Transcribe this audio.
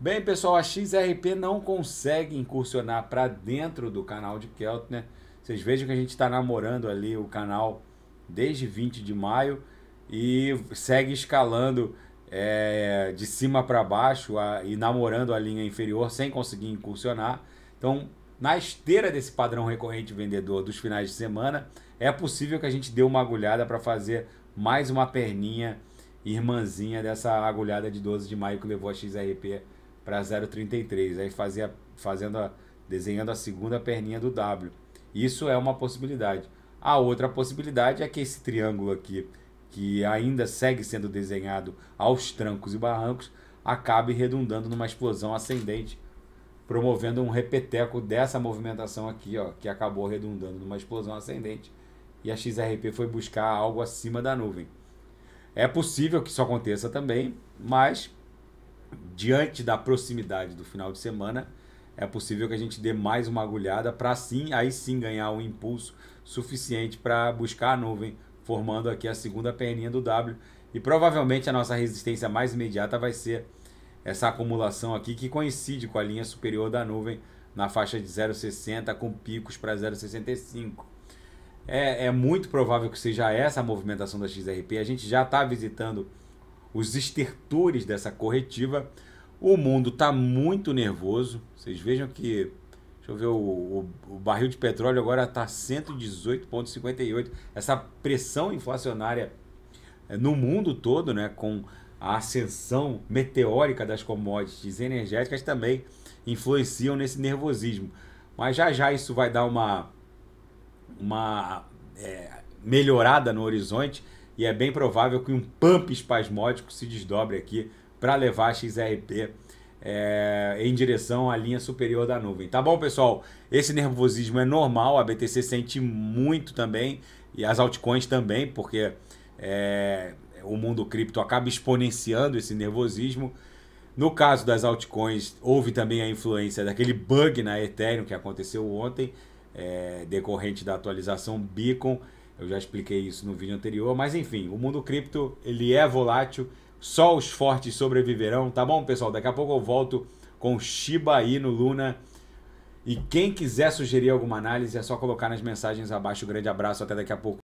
Bem, pessoal, a XRP não consegue incursionar para dentro do canal de Keltner. Né? Vocês vejam que a gente está namorando ali o canal desde 20 de maio e segue escalando é, de cima para baixo a, e namorando a linha inferior sem conseguir incursionar. Então, na esteira desse padrão recorrente vendedor dos finais de semana, é possível que a gente dê uma agulhada para fazer mais uma perninha irmãzinha dessa agulhada de 12 de maio que levou a XRP para 0,33, aí fazia, fazendo a, desenhando a segunda perninha do W. Isso é uma possibilidade. A outra possibilidade é que esse triângulo aqui, que ainda segue sendo desenhado aos trancos e barrancos, acabe redundando numa explosão ascendente, promovendo um repeteco dessa movimentação aqui, ó, que acabou redundando numa explosão ascendente. E a XRP foi buscar algo acima da nuvem. É possível que isso aconteça também, mas diante da proximidade do final de semana, é possível que a gente dê mais uma agulhada para sim, aí sim ganhar um impulso suficiente para buscar a nuvem, formando aqui a segunda perninha do W. E provavelmente a nossa resistência mais imediata vai ser essa acumulação aqui que coincide com a linha superior da nuvem na faixa de 0,60 com picos para 0,65. É, é muito provável que seja essa a movimentação da XRP. A gente já está visitando os estertores dessa corretiva. O mundo está muito nervoso. Vocês vejam que. Deixa eu ver, o, o, o barril de petróleo agora está 118,58. Essa pressão inflacionária eh, no mundo todo, né, com a ascensão meteórica das commodities energéticas, também influenciam nesse nervosismo. Mas já já isso vai dar uma, uma é, melhorada no horizonte e é bem provável que um pump espasmódico se desdobre aqui para levar a XRP é, eh, em direção à linha superior da nuvem. Tá bom, pessoal? Esse nervosismo é normal, a BTC sente muito também, e as altcoins também, porque é, o mundo cripto acaba exponenciando esse nervosismo. No caso das altcoins, houve também a influência daquele bug na Ethereum que aconteceu ontem, é, decorrente da atualização Beacon. Eu já expliquei isso no vídeo anterior, mas enfim, o mundo cripto ele é volátil, só os fortes sobreviverão, tá bom, pessoal? Daqui a pouco eu volto com Shiba Inu Luna. E quem quiser sugerir alguma análise é só colocar nas mensagens abaixo. Um grande abraço, até daqui a pouco.